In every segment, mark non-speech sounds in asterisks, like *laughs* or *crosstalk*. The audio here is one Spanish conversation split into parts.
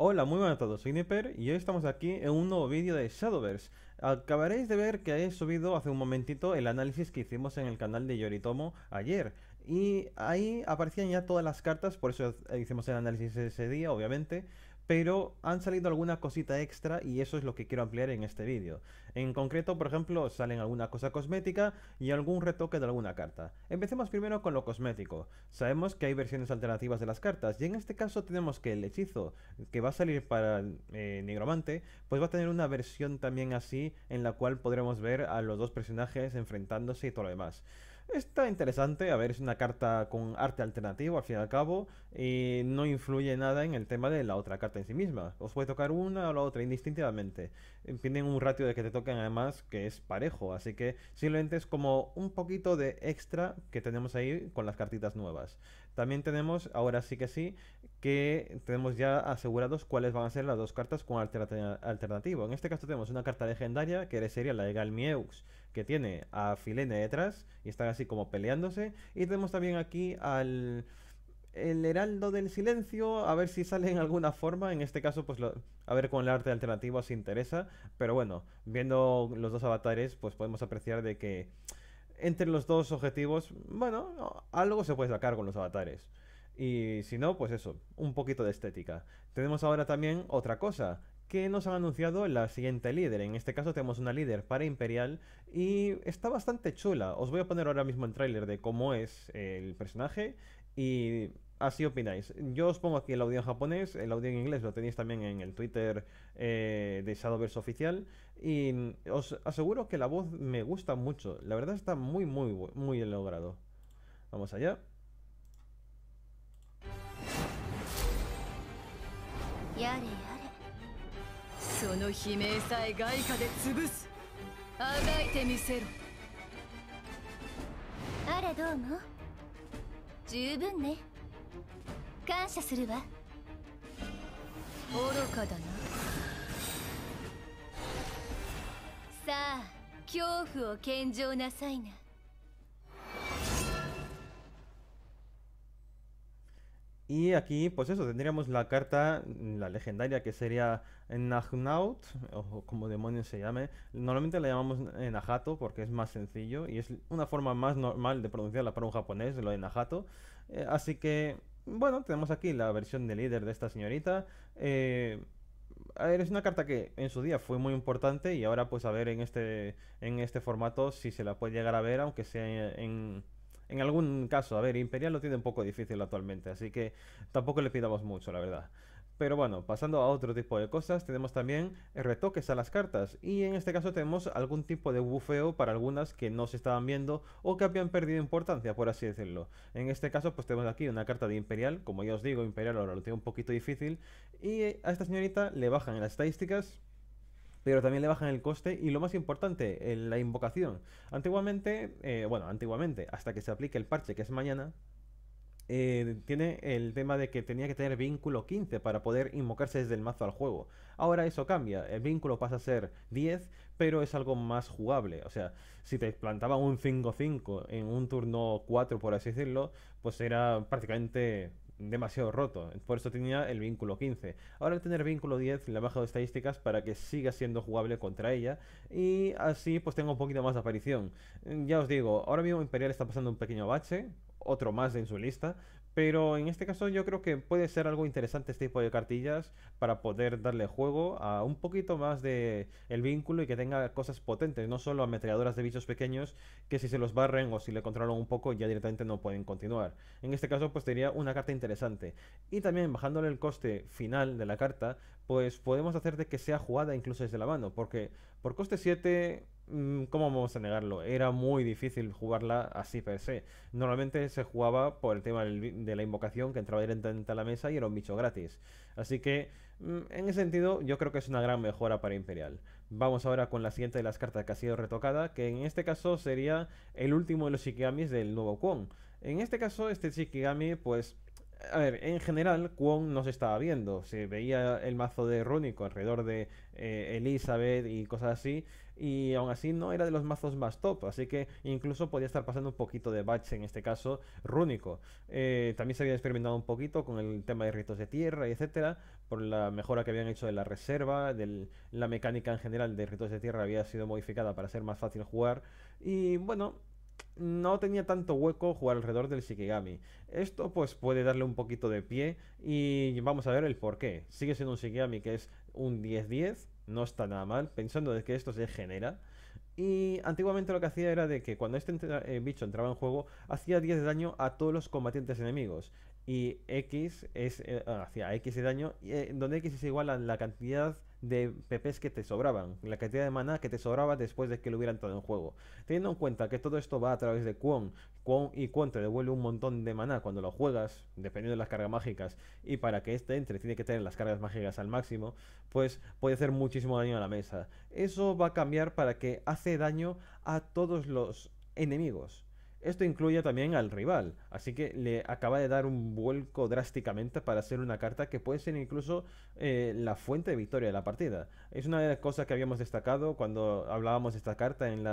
Hola, muy buenas a todos, soy Nipper y hoy estamos aquí en un nuevo vídeo de Shadowverse. Acabaréis de ver que he subido hace un momentito el análisis que hicimos en el canal de Yoritomo ayer. Y ahí aparecían ya todas las cartas, por eso hicimos el análisis ese día, obviamente pero han salido alguna cosita extra y eso es lo que quiero ampliar en este vídeo. En concreto, por ejemplo, salen alguna cosa cosmética y algún retoque de alguna carta. Empecemos primero con lo cosmético. Sabemos que hay versiones alternativas de las cartas y en este caso tenemos que el hechizo que va a salir para el eh, nigromante, pues va a tener una versión también así en la cual podremos ver a los dos personajes enfrentándose y todo lo demás. Está interesante, a ver, es una carta con arte alternativo al fin y al cabo, y no influye nada en el tema de la otra carta en sí misma. Os puede tocar una o la otra indistintivamente. Tienen un ratio de que te toquen además que es parejo, así que simplemente es como un poquito de extra que tenemos ahí con las cartitas nuevas. También tenemos, ahora sí que sí, que tenemos ya asegurados cuáles van a ser las dos cartas con arte alternativo. En este caso tenemos una carta legendaria que sería la de Galmieux que tiene a Filene detrás y están así como peleándose. Y tenemos también aquí al el heraldo del silencio, a ver si sale en alguna forma. En este caso, pues a ver con el arte alternativo si interesa. Pero bueno, viendo los dos avatares, pues podemos apreciar de que entre los dos objetivos, bueno, algo se puede sacar con los avatares. Y si no, pues eso, un poquito de estética. Tenemos ahora también otra cosa, que nos han anunciado la siguiente líder. En este caso tenemos una líder para Imperial y está bastante chula. Os voy a poner ahora mismo el tráiler de cómo es el personaje y así opináis. Yo os pongo aquí el audio en japonés, el audio en inglés lo tenéis también en el Twitter eh, de Shadowverse oficial y os aseguro que la voz me gusta mucho. La verdad está muy muy muy logrado. Vamos allá. その悲鳴さえ外貨で潰すあがいてみせろあれどうも十分ね感謝するわ愚かだなさあ恐怖を献上なさいな Y aquí, pues eso, tendríamos la carta, la legendaria, que sería Nagnaut, o como demonios se llame. Normalmente la llamamos Nahato, porque es más sencillo y es una forma más normal de pronunciarla para un japonés, lo de Nahato. Eh, así que, bueno, tenemos aquí la versión de líder de esta señorita. Eh, a ver, es una carta que en su día fue muy importante y ahora pues a ver en este, en este formato si se la puede llegar a ver, aunque sea en, en algún caso, a ver, Imperial lo tiene un poco difícil actualmente, así que tampoco le pidamos mucho, la verdad. Pero bueno, pasando a otro tipo de cosas, tenemos también retoques a las cartas. Y en este caso tenemos algún tipo de bufeo para algunas que no se estaban viendo o que habían perdido importancia, por así decirlo. En este caso pues tenemos aquí una carta de Imperial, como ya os digo, Imperial ahora lo tiene un poquito difícil. Y a esta señorita le bajan las estadísticas pero también le bajan el coste y lo más importante, la invocación. Antiguamente, eh, bueno, antiguamente, hasta que se aplique el parche, que es mañana, eh, tiene el tema de que tenía que tener vínculo 15 para poder invocarse desde el mazo al juego. Ahora eso cambia, el vínculo pasa a ser 10, pero es algo más jugable. O sea, si te plantaba un 5-5 en un turno 4, por así decirlo, pues era prácticamente demasiado roto. Por eso tenía el vínculo 15. Ahora al tener vínculo 10 le ha bajado estadísticas para que siga siendo jugable contra ella. Y así pues tenga un poquito más de aparición. Mm, ya os digo, ahora mismo Imperial está pasando un pequeño bache. Otro más en su lista. Pero en este caso yo creo que puede ser algo interesante este tipo de cartillas para poder darle juego a un poquito más de el vínculo y que tenga cosas potentes, no solo ametralladoras de bichos pequeños que si se los barren o si le controlan un poco ya directamente no pueden continuar. En este caso pues sería una carta interesante. Y también bajándole el coste final de la carta, pues podemos hacer de que sea jugada incluso desde la mano, porque por coste 7, mm, ¿cómo vamos a negarlo? Era muy difícil jugarla así per se. Normalmente se jugaba por el tema de la invocación que entraba directamente a la mesa y era un bicho gratis. Así que, mm, en ese sentido, yo creo que es una gran mejora para Imperial. Vamos ahora con la siguiente de las cartas que ha sido retocada, que en este caso sería el último de los Shikigamis del nuevo Kwon. En este caso, este Shikigami, pues a ver, en general, Kwon no se estaba viendo. Se veía el mazo de Rúnico alrededor de eh, Elizabeth y cosas así. Y aún así no era de los mazos más top. Así que incluso podía estar pasando un poquito de batch en este caso, Rúnico. Eh, también se había experimentado un poquito con el tema de ritos de tierra, etcétera. Por la mejora que habían hecho de la reserva. De la mecánica en general de ritos de tierra había sido modificada para ser más fácil jugar. Y bueno, no tenía tanto hueco jugar alrededor del Shikigami. Esto pues puede darle un poquito de pie y vamos a ver el por qué. Sigue siendo un Shikigami que es un 10-10, no está nada mal, pensando de que esto se genera. Y antiguamente lo que hacía era de que cuando este eh, bicho entraba en juego, hacía 10 de daño a todos los combatientes enemigos y x es hacia eh, x de daño, en eh, donde x es igual a la cantidad de PPs que te sobraban, la cantidad de maná que te sobraba después de que lo hubieran entrado en juego. Teniendo en cuenta que todo esto va a través de Quon, Quon y Kwon te devuelve un montón de maná cuando lo juegas, dependiendo de las cargas mágicas, y para que este entre tiene que tener las cargas mágicas al máximo, pues puede hacer muchísimo daño a la mesa. Eso va a cambiar para que hace daño a todos los enemigos esto incluye también al rival, así que le acaba de dar un vuelco drásticamente para hacer una carta que puede ser incluso eh, la fuente de victoria de la partida. Es una de las cosas que habíamos destacado cuando hablábamos de esta carta en,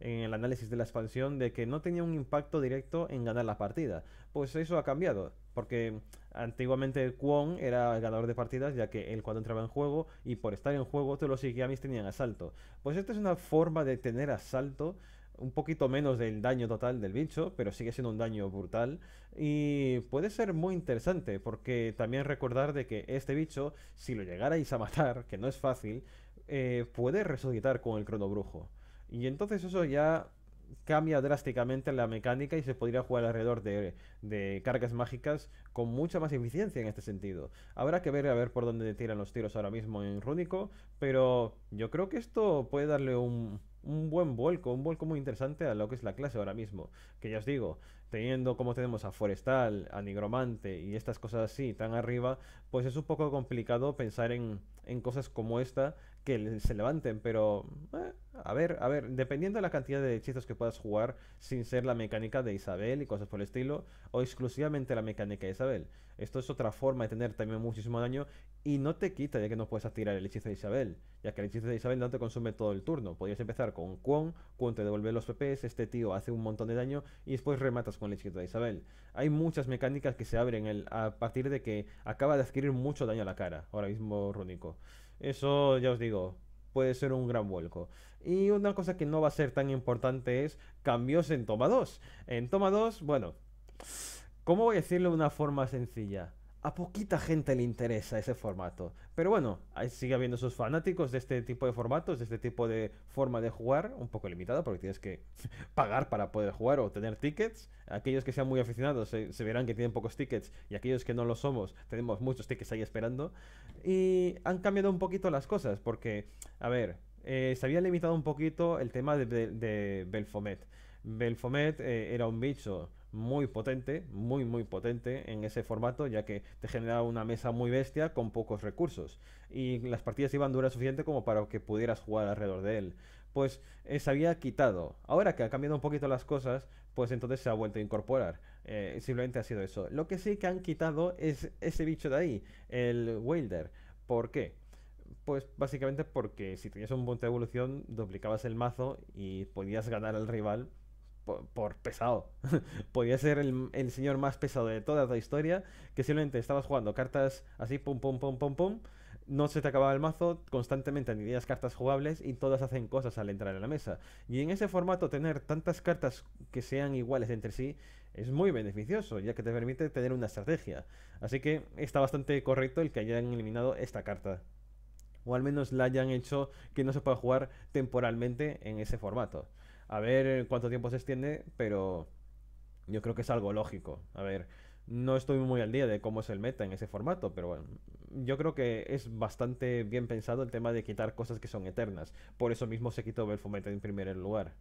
el análisis de la expansión, de que no tenía un impacto directo en ganar la partida. Pues eso ha cambiado, porque antiguamente Kwon era el ganador de partidas, ya que él cuando entraba en juego y por estar en juego todos los Ikigamis tenían asalto. Pues esta es una forma de tener asalto un poquito menos del daño total del bicho, pero sigue siendo un daño brutal. Y puede ser muy interesante, porque también recordar de que este bicho, si lo llegarais a matar, que no es fácil, eh, puede resucitar con el cronobrujo. Y entonces eso ya cambia drásticamente la mecánica y se podría jugar alrededor de, de, cargas mágicas con mucha más eficiencia en este sentido. Habrá que ver a ver por dónde tiran los tiros ahora mismo en Rúnico, pero yo creo que esto puede darle un, un buen vuelco, un vuelco muy interesante a lo que es la clase ahora mismo. Que ya os digo, teniendo como tenemos a Forestal, a Nigromante y estas cosas así tan arriba, pues es un poco complicado pensar en, en cosas como esta que se levanten, pero eh, a ver, a ver, dependiendo de la cantidad de hechizos que puedas jugar sin ser la mecánica de Isabel y cosas por el estilo, o exclusivamente la mecánica de Isabel. Esto es otra forma de tener también muchísimo daño y no te quita ya que no puedes tirar el hechizo de Isabel, ya que el hechizo de Isabel no te consume todo el turno. Podrías empezar con Kwon, Kwon te devuelve los PPs, este tío hace un montón de daño y después rematas con el hechizo de Isabel. Hay muchas mecánicas que se abren a partir de que acaba de adquirir mucho daño a la cara, ahora mismo Rúnico. Eso ya os digo, puede ser un gran vuelco. Y una cosa que no va a ser tan importante es cambios en toma 2. En toma 2, bueno, ¿cómo voy a decirlo de una forma sencilla? a poquita gente le interesa ese formato. Pero bueno, sigue habiendo sus fanáticos de este tipo de formatos, de este tipo de forma de jugar, un poco limitada porque tienes que *laughs* pagar para poder jugar o tener tickets. Aquellos que sean muy aficionados eh, se, verán que tienen pocos tickets y aquellos que no lo somos tenemos muchos tickets ahí esperando. Y han cambiado un poquito las cosas porque, a ver, eh, se había limitado un poquito el tema de, Belfomet. Belfomet eh, era un bicho muy potente, muy muy potente en ese formato, ya que te generaba una mesa muy bestia con pocos recursos. Y las partidas iban duras suficiente como para que pudieras jugar alrededor de él. Pues eh, se había quitado. Ahora que ha cambiado un poquito las cosas, pues entonces se ha vuelto a incorporar. Eh, simplemente ha sido eso. Lo que sí que han quitado es ese bicho de ahí, el Wilder. ¿Por qué? Pues básicamente porque si tenías un punto de evolución, duplicabas el mazo y podías ganar al rival por, pesado. *laughs* Podía ser el, señor más pesado de toda la historia, que simplemente estabas jugando cartas así, pum, pum, pum, pum, pum. No se te acababa el mazo, constantemente añadías cartas jugables y todas hacen cosas al entrar en la mesa. Y en ese formato, tener tantas cartas que sean iguales entre sí es muy beneficioso, ya que te permite tener una estrategia. Así que está bastante correcto el que hayan eliminado esta carta o al menos la hayan hecho que no se pueda jugar temporalmente en ese formato. A ver cuánto tiempo se extiende, pero yo creo que es algo lógico. A ver, no estoy muy al día de cómo es el meta en ese formato, pero bueno, yo creo que es bastante bien pensado el tema de quitar cosas que son eternas. Por eso mismo se quitó Belfometa en primer lugar.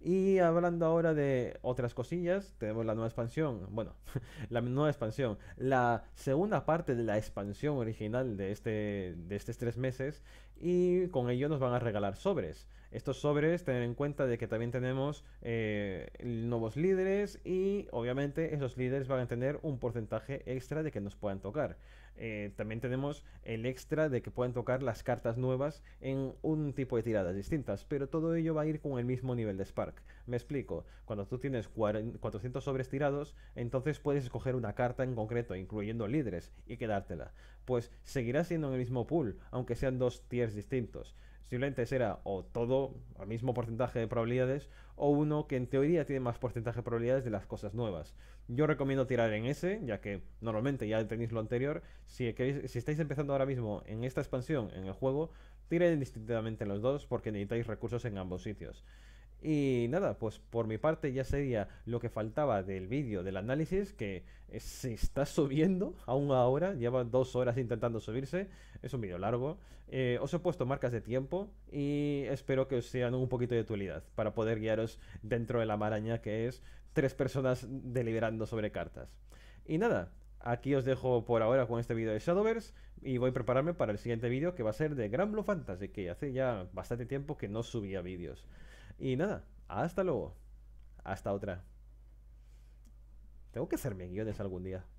Y hablando ahora de otras cosillas, tenemos la nueva expansión. Bueno, *laughs* la nueva expansión. La segunda parte de la expansión original de, este, de estos tres meses. Y con ello nos van a regalar sobres estos sobres, tener en cuenta de que también tenemos eh, nuevos líderes y obviamente esos líderes van a tener un porcentaje extra de que nos puedan tocar. Eh, también tenemos el extra de que puedan tocar las cartas nuevas en un tipo de tiradas distintas, pero todo ello va a ir con el mismo nivel de Spark. Me explico, cuando tú tienes 400 sobres tirados, entonces puedes escoger una carta en concreto, incluyendo líderes, y quedártela. Pues seguirá siendo en el mismo pool, aunque sean dos tiers distintos. Simplemente será o todo al mismo porcentaje de probabilidades o uno que en teoría tiene más porcentaje de probabilidades de las cosas nuevas. Yo recomiendo tirar en ese, ya que normalmente ya tenéis lo anterior. Si, estáis empezando ahora mismo en esta expansión, en el juego, tiren indistintamente los dos porque necesitáis recursos en ambos sitios. Y nada, pues por mi parte ya sería lo que faltaba del vídeo del análisis, que eh, se está subiendo *laughs* aún ahora, lleva dos horas intentando subirse, es un vídeo largo. Eh, os he puesto marcas de tiempo y espero que os sean un poquito de utilidad para poder guiaros dentro de la maraña que es tres personas deliberando sobre cartas. Y nada, aquí os dejo por ahora con este vídeo de Shadowverse y voy a prepararme para el siguiente vídeo que va a ser de Gran Blue Fantasy, que hace ya bastante tiempo que no subía vídeos. Y nada, hasta luego. Hasta otra. Tengo que hacerme guiones algún día.